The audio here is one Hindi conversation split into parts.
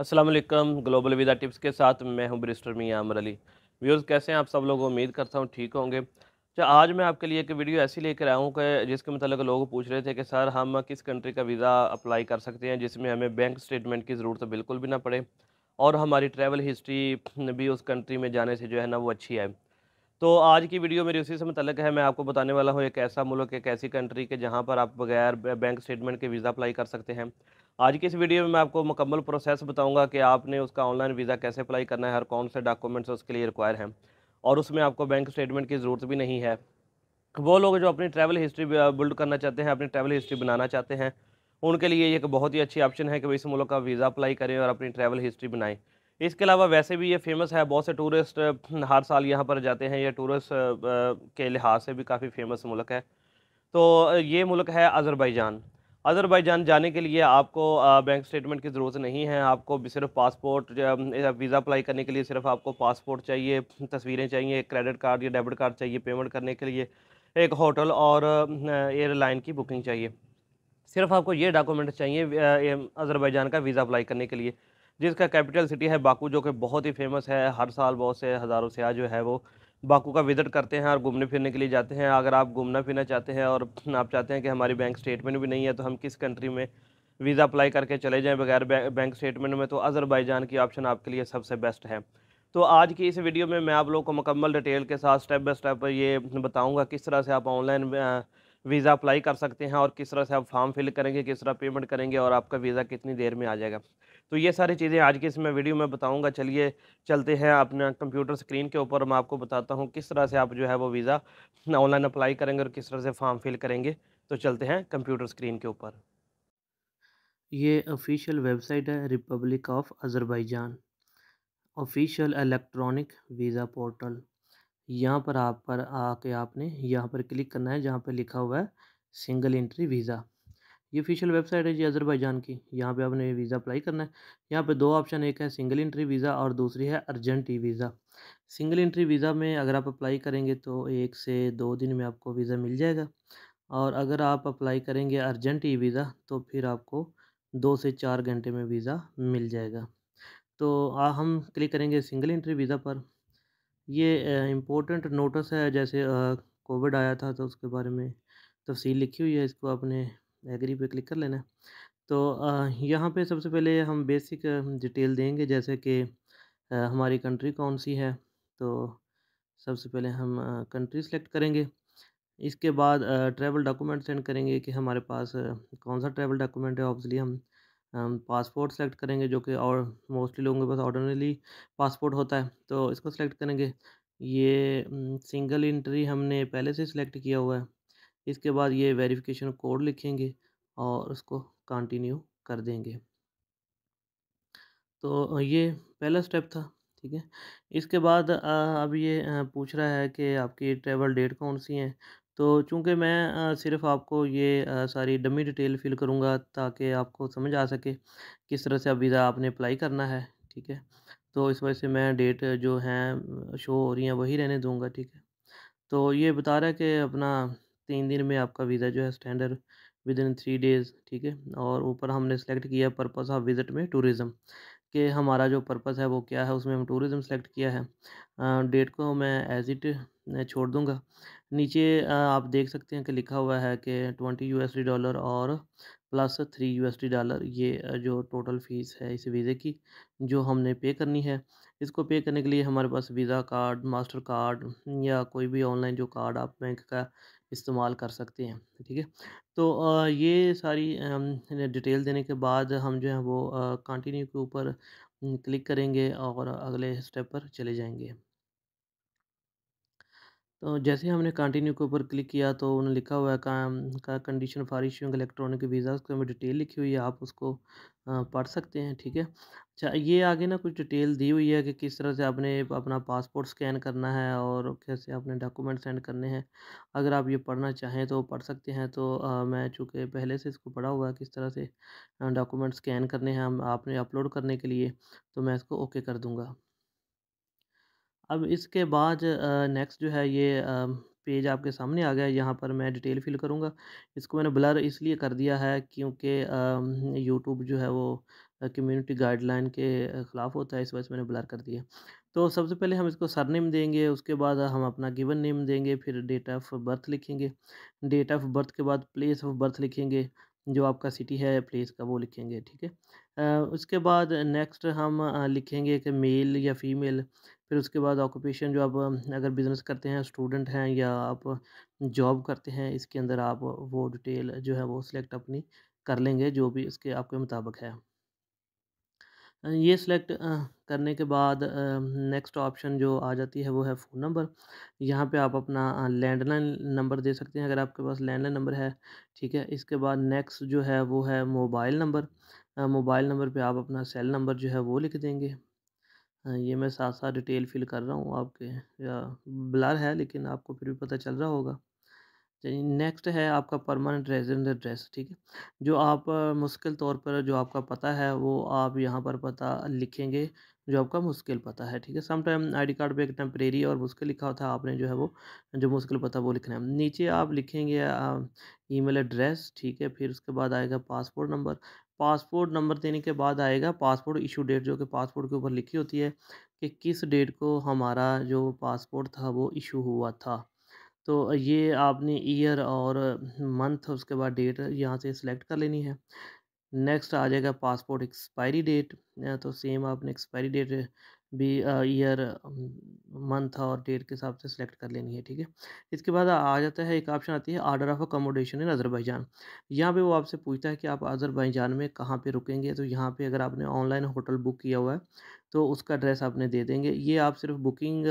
असलम ग्लोबल वीज़ा टिप्स के साथ मैं हूं ब्रिस्टर मियाँ अमर अली व्यूज़ कैसे हैं आप सब लोग उम्मीद करता हूं ठीक होंगे अच्छा आज मैं आपके लिए एक वीडियो ऐसी लेकर आया हूं कि जिसके मतलब लोग पूछ रहे थे कि सर हम किस कंट्री का वीज़ा अप्लाई कर सकते हैं जिसमें हमें बैंक स्टेटमेंट की ज़रूरत बिल्कुल भी ना पड़े और हमारी ट्रैवल हिस्ट्री भी उस कंट्री में जाने से जो है ना वो अच्छी है तो आज की वीडियो मेरी उसी से मतलब है मैं आपको बताने वाला हूँ एक ऐसा मुल्क एक ऐसी कंट्री के जहाँ पर आप बगैर बैंक स्टेटमेंट के वीज़ा अप्लाई कर सकते हैं आज की इस वीडियो में मैं आपको मुकम्मल प्रोसेस बताऊंगा कि आपने उसका ऑनलाइन वीज़ा कैसे अप्लाई करना है और कौन से डॉक्यूमेंट्स उसके लिए रिक्वायर हैं और उसमें आपको बैंक स्टेटमेंट की ज़रूरत भी नहीं है वो लोग जो अपनी ट्रैवल हिस्ट्री बिल्ड करना चाहते हैं अपनी ट्रैवल हिस्ट्री बनाना चाहते हैं उनके लिए एक बहुत ही अच्छी ऑप्शन है कि वो इस मुल्क का वीज़ा अप्लाई करें और अपनी ट्रैवल हिस्ट्री बनाएं इसके अलावा वैसे भी ये फेमस है बहुत से टूरिस्ट हर साल यहाँ पर जाते हैं ये टूरिस्ट के लिहाज से भी काफ़ी फेमस मुल्क है तो ये मुल्क है अज़रबैजान अज़रबैजान जाने के लिए आपको बैंक स्टेटमेंट की ज़रूरत नहीं है आपको सिर्फ पासपोर्ट वीज़ा अप्लाई करने के लिए सिर्फ आपको पासपोर्ट चाहिए तस्वीरें चाहिए क्रेडिट कार्ड या डेबिट कार्ड चाहिए पेमेंट करने के लिए एक होटल और एयरलाइन की बुकिंग चाहिए सिर्फ आपको ये डॉक्यूमेंट चाहिए अज़रबैजान का वीज़ा अप्लाई करने के लिए जिसका कैपिटल सिटी है बाकू जो कि बहुत ही फेमस है हर साल बहुत से हज़ारों से आज जो है वो बाकू का विज़िट करते हैं और घूमने फिरने के लिए जाते हैं अगर आप घूमना फिरना चाहते हैं और आप चाहते हैं कि हमारी बैंक स्टेटमेंट भी नहीं है तो हम किस कंट्री में वीज़ा अप्लाई करके चले जाएँ बगैर बैंक स्टेटमेंट में तो अज़रबैजान की ऑप्शन आपके लिए सबसे बेस्ट है तो आज की इस वीडियो में मैं आप लोगों को मुकम्मल डिटेल के साथ स्टेप बाय स्टेप ये बताऊंगा किस तरह से आप ऑनलाइन वीज़ा अप्लाई कर सकते हैं और किस तरह से आप फॉर्म फिल करेंगे किस तरह पेमेंट करेंगे और आपका वीज़ा कितनी देर में आ जाएगा तो ये सारी चीज़ें आज की इसमें वीडियो में बताऊंगा चलिए चलते हैं अपना कंप्यूटर स्क्रीन के ऊपर मैं आपको बताता हूँ किस तरह से आप जो है वो वीज़ा ऑनलाइन अप्लाई करेंगे और किस तरह से फॉर्म फिल करेंगे तो चलते हैं कंप्यूटर स्क्रीन के ऊपर ये ऑफिशियल वेबसाइट है republic of Azerbaijan official electronic visa portal यहाँ पर आप पर आके आपने यहाँ पर क्लिक करना है जहाँ पर लिखा हुआ है सिंगल एंट्री वीज़ा ये ऑफिशियल वेबसाइट है जी अजरबैजान की यहाँ पे आपने वीज़ा अप्लाई करना है यहाँ पे दो ऑप्शन एक है सिंगल इंट्री वीज़ा और दूसरी है urgent E e visa single entry visa में अगर आप अप्लाई करेंगे तो एक से दो दिन में आपको वीज़ा मिल जाएगा और अगर आप अप्लाई करेंगे अर्जेंट ई e वीज़ा तो फिर आपको दो से चार घंटे में वीज़ा मिल जाएगा तो हम क्लिक करेंगे सिंगल इंट्री वीज़ा पर ये इम्पोर्टेंट नोटिस है जैसे कोविड आया था तो उसके बारे में तफसील लिखी हुई है इसको आपने एग्री पे क्लिक कर लेना है तो यहाँ पे सबसे पहले हम बेसिक डिटेल देंगे जैसे कि हमारी कंट्री कौन सी है तो सबसे पहले हम कंट्री सेलेक्ट करेंगे इसके बाद ट्रैवल डॉक्यूमेंट सेंड करेंगे कि हमारे पास कौन सा ट्रैवल डॉक्यूमेंट है ऑब्वियसली हम पासपोर्ट सेलेक्ट करेंगे जो कि और मोस्टली लोगों के पास ऑर्डनली पासपोर्ट होता है तो इसको सेलेक्ट करेंगे ये सिंगल इंट्री हमने पहले से सिलेक्ट किया हुआ है इसके बाद ये वेरिफिकेशन कोड लिखेंगे और उसको कंटिन्यू कर देंगे तो ये पहला स्टेप था ठीक है इसके बाद अब ये पूछ रहा है कि आपकी ट्रेवल डेट कौन सी हैं तो चूँकि मैं सिर्फ़ आपको ये सारी डमी डिटेल फ़िल करूँगा ताकि आपको समझ आ सके किस तरह से अब वीज़ा आपने अप्लाई करना है ठीक है तो इस वजह से मैं डेट जो हैं शो हो रही हैं वही रहने दूँगा ठीक है तो ये बता रहा है कि अपना तीन दिन में आपका वीज़ा जो है standard within three days ठीक है और ऊपर हमने सेलेक्ट किया पर्पज़ ऑफ विज़िट में टूरिज़म कि हमारा जो पर्पज़ है वो क्या है उसमें हम टूरिज़्म सेलेक्ट किया है डेट को मैं एज़ इट छोड़ दूँगा नीचे आप देख सकते हैं कि लिखा हुआ है कि ट्वेंटी यूएसडी डॉलर और प्लस थ्री यूएसडी डॉलर ये जो टोटल फ़ीस है इस वीज़े की जो हमने पे करनी है इसको पे करने के लिए हमारे पास वीज़ा कार्ड मास्टर कार्ड या कोई भी ऑनलाइन जो कार्ड आप बैंक का इस्तेमाल कर सकते हैं ठीक है तो ये सारी डिटेल देने के बाद हम जो है वो कंटिन्यू के ऊपर क्लिक करेंगे और अगले स्टेप पर चले जाएंगे तो जैसे हमने कंटिन्यू के ऊपर क्लिक किया तो उन्होंने लिखा हुआ है काम का कंडीशन फॉर इलेक्ट्रॉनिक वीज़ा उसके में डिटेल लिखी हुई है आप उसको पढ़ सकते हैं ठीक है अच्छा ये आगे ना कुछ डिटेल दी हुई है कि किस तरह से आपने अपना पासपोर्ट स्कैन करना है और कैसे आपने डॉक्यूमेंट सेंड करने हैं अगर आप ये पढ़ना चाहें तो पढ़ सकते हैं तो आ, मैं चूँकि पहले से इसको पढ़ा हुआ है किस तरह से डॉक्यूमेंट स्कैन करने हैं हम आपने अपलोड करने के लिए तो मैं इसको ओके कर दूँगा अब इसके बाद नेक्स्ट जो है ये पेज आपके सामने आ गया यहाँ पर मैं डिटेल फिल करूँगा इसको मैंने ब्लर इसलिए कर दिया है क्योंकि यूट्यूब जो है वो कम्युनिटी गाइडलाइन के ख़िलाफ़ होता है इस वजह से मैंने ब्लर कर दिया तो सबसे पहले हम इसको सरनेम देंगे उसके बाद हम अपना गिवन नेम देंगे फिर डेट ऑफ बर्थ लिखेंगे डेट ऑफ बर्थ के बाद प्लेस ऑफ बर्थ लिखेंगे जो आपका सिटी है प्लेस का वो लिखेंगे ठीक है उसके बाद नेक्स्ट हम लिखेंगे कि मेल या फ़ीमेल फिर उसके बाद ऑक्यूपेशन जो आप अगर बिज़नेस करते हैं स्टूडेंट हैं या आप जॉब करते हैं इसके अंदर आप वो डिटेल जो है वो सिलेक्ट अपनी कर लेंगे जो भी इसके आपके मुताबिक है ये सिलेक्ट करने के बाद नेक्स्ट ऑप्शन जो आ जाती है वो है फ़ोन नंबर यहाँ पे आप अपना लैंडलाइन नंबर दे सकते हैं अगर आपके पास लैंडलाइन नंबर है ठीक है इसके बाद नेक्स्ट जो है वो है मोबाइल नंबर मोबाइल नंबर पे आप अपना सेल नंबर जो है वो लिख देंगे ये मैं साथ साथ डिटेल फिल कर रहा हूँ आपके या ब्लर है लेकिन आपको फिर भी पता चल रहा होगा चलिए नेक्स्ट है आपका परमानेंट रेजिडेंट एड्रेस ठीक है जो आप मुश्किल तौर पर जो आपका पता है वो आप यहाँ पर पता लिखेंगे जो आपका मुश्किल पता है ठीक है समटाइम आईडी कार्ड पे एक टेम्परेरी और मुश्किल लिखा होता है आपने जो है वो जो मुश्किल पता वो लिखना है नीचे आप लिखेंगे ईमेल एड्रेस ठीक है फिर उसके बाद आएगा पासपोर्ट नंबर पासपोर्ट नंबर देने के बाद आएगा पासपोर्ट इशू डेट जो कि पासपोर्ट के ऊपर लिखी होती है कि किस डेट को हमारा जो पासपोर्ट था वो इशू हुआ था तो ये आपने ईयर और मंथ उसके बाद डेट यहाँ से सिलेक्ट कर लेनी है नेक्स्ट आ जाएगा पासपोर्ट एक्सपायरी डेट तो सेम आपने एक्सपायरी डेट भी ईयर मंथ और डेट के हिसाब से सिलेक्ट कर लेनी है ठीक है इसके बाद आ जाता है एक ऑप्शन आती है order of accommodation in Azerbaijan यहाँ पे वो आपसे पूछता है कि आप अज़रबैजान में कहाँ पे रुकेंगे तो यहाँ पे अगर आपने ऑनलाइन होटल बुक किया हुआ है तो उसका एड्रेस आपने दे देंगे ये आप सिर्फ बुकिंग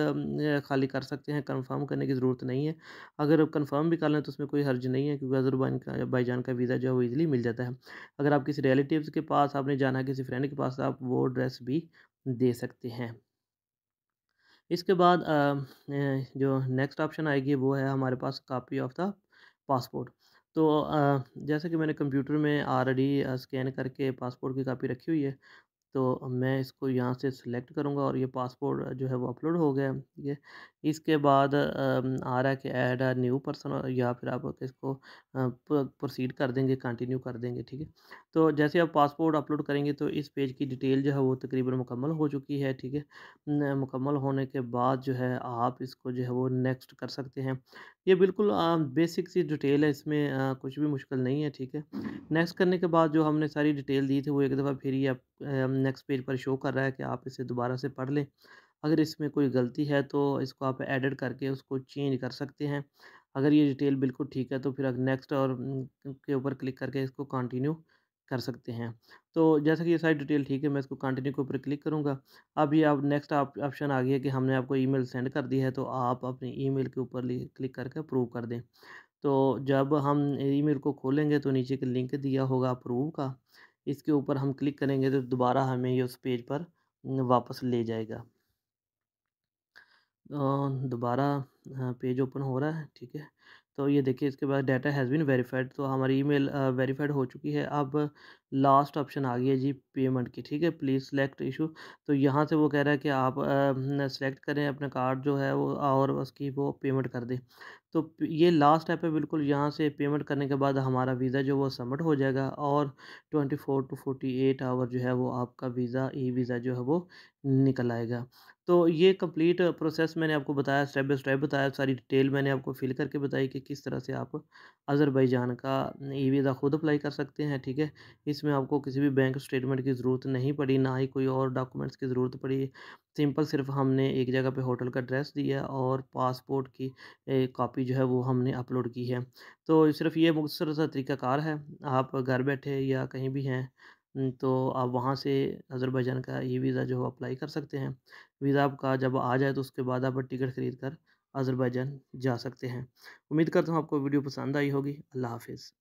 खाली कर सकते हैं कन्फर्म करने की ज़रूरत नहीं है अगर कन्फर्म भी कर लें तो उसमें कोई हर्ज नहीं है क्योंकि अजरबैन का बाईजान का वीज़ा जो है वो ईज़िली मिल जाता है अगर आप किसी रिलेटिव के पास आपने जाना किसी फ्रेंड के पास आप वो ड्रेस भी दे सकते हैं इसके बाद जो नेक्स्ट ऑप्शन आएगी वो है हमारे पास कापी ऑफ द पासपोर्ट तो जैसे कि मैंने कंप्यूटर में ऑलरेडी स्कैन करके पासपोर्ट की कापी रखी हुई है तो मैं इसको यहाँ से सिलेक्ट करूँगा और ये पासपोर्ट जो है वो अपलोड हो गया ये इसके बाद आ रहा है कि ऐड अ न्यू पर्सन या फिर आप इसको प्रोसीड कर देंगे कंटिन्यू कर देंगे ठीक है तो जैसे आप पासपोर्ट अपलोड करेंगे तो इस पेज की डिटेल जो है वो तकरीबन मुकम्मल हो चुकी है ठीक है मुकम्मल होने के बाद जो है आप इसको जो है वो नेक्स्ट कर सकते हैं ये बिल्कुल बेसिक सी डिटेल है इसमें आ, कुछ भी मुश्किल नहीं है ठीक है नेक्स्ट करने के बाद जो हमने सारी डिटेल दी थी वो एक दफ़ा फिर ये आप नेक्स्ट पेज पर शो कर रहा है कि आप इसे दोबारा से पढ़ लें अगर इसमें कोई गलती है तो इसको आप एडिट करके उसको चेंज कर सकते हैं अगर ये डिटेल बिल्कुल ठीक है तो फिर नेक्स्ट और के ऊपर क्लिक करके इसको कंटिन्यू कर सकते हैं तो जैसा कि ये सारी डिटेल ठीक है मैं इसको कंटिन्यू के ऊपर क्लिक करूँगा अब ये आप नेक्स्ट ऑप्शन आ गया कि हमने आपको ईमेल सेंड कर दी है तो आप अपने ईमेल के ऊपर क्लिक करके अप्रूव कर दें तो जब हम ईमेल को खोलेंगे तो नीचे एक लिंक दिया होगा अप्रूव का इसके ऊपर हम क्लिक करेंगे तो दोबारा हमें ये उस पेज पर वापस ले जाएगा दोबारा हाँ, पेज ओपन हो रहा है ठीक है तो ये देखिए इसके बाद डाटा हैज़ बीन वेरीफाइड तो हमारी ईमेल वेरीफाइड हो चुकी है अब लास्ट ऑप्शन आ गई है जी पेमेंट की ठीक है प्लीज़ सेलेक्ट इशू तो यहाँ से वो कह रहा है कि आप सेलेक्ट करें अपना कार्ड जो है वो और उसकी वो पेमेंट कर दें तो ये लास्ट स्टेप है बिल्कुल यहाँ से पेमेंट करने के बाद हमारा वीज़ा जो वो सबमिट हो जाएगा और twenty four to forty eight hour जो है वो आपका वीज़ा ई वीज़ा जो है वो निकल आएगा तो ये कंप्लीट प्रोसेस मैंने आपको बताया स्टेप बाई स्टेप बताया सारी डिटेल मैंने आपको फिल करके बताई कि किस तरह से आप अज़रबैजान का ई वीज़ा खुद अप्लाई कर सकते हैं ठीक है इस इसमें आपको किसी भी बैंक स्टेटमेंट की ज़रूरत नहीं पड़ी ना ही कोई और डॉक्यूमेंट्स की ज़रूरत पड़ी सिंपल सिर्फ हमने एक जगह पे होटल का एड्रेस दिया और पासपोर्ट की कॉपी जो है वो हमने अपलोड की है तो सिर्फ ये मुख्तर सा तरीकाकार है आप घर बैठे या कहीं भी हैं तो आप वहाँ से अज़रबैजान का ई वीज़ा जो अप्लाई कर सकते हैं वीज़ा आपका जब आ जाए तो उसके बाद आप टिकट ख़रीद कर अज़रबैजान जा सकते हैं उम्मीद करता हूँ आपको वीडियो पसंद आई होगी अल्लाह हाफिज़